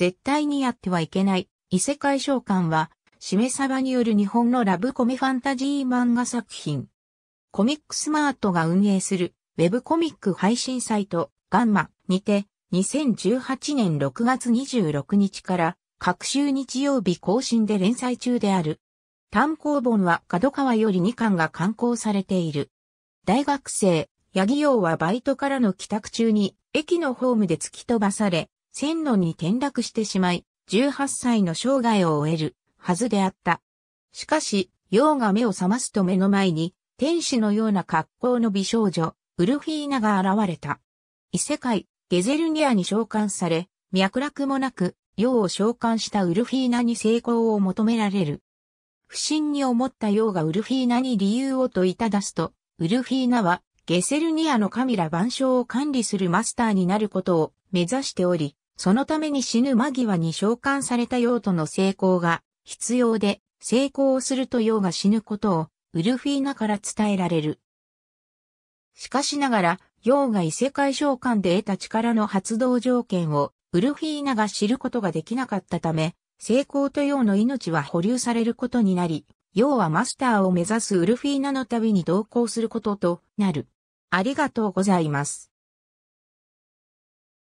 絶対にやってはいけない、異世界召喚は、しめさばによる日本のラブコメファンタジー漫画作品。コミックスマートが運営する、ウェブコミック配信サイト、ガンマにて、2018年6月26日から、各週日曜日更新で連載中である。単行本は角川より2巻が刊行されている。大学生、ヤギ陽はバイトからの帰宅中に駅のホームで突き飛ばされ、線路に転落してしまい、18歳の生涯を終えるはずであった。しかし、陽が目を覚ますと目の前に、天使のような格好の美少女、ウルフィーナが現れた。異世界、ゲゼルニアに召喚され、脈絡もなく、陽を召喚したウルフィーナに成功を求められる。不審に思った陽がウルフィーナに理由を問いただすと、ウルフィーナは、ゲセルニアの神ら万象を管理するマスターになることを目指しており、そのために死ぬ間際に召喚された用との成功が必要で、成功をすると用が死ぬことをウルフィーナから伝えられる。しかしながら、用が異世界召喚で得た力の発動条件をウルフィーナが知ることができなかったため、成功と用の命は保留されることになり、要はマスターを目指すウルフィーナの旅に同行することとなる。ありがとうございます。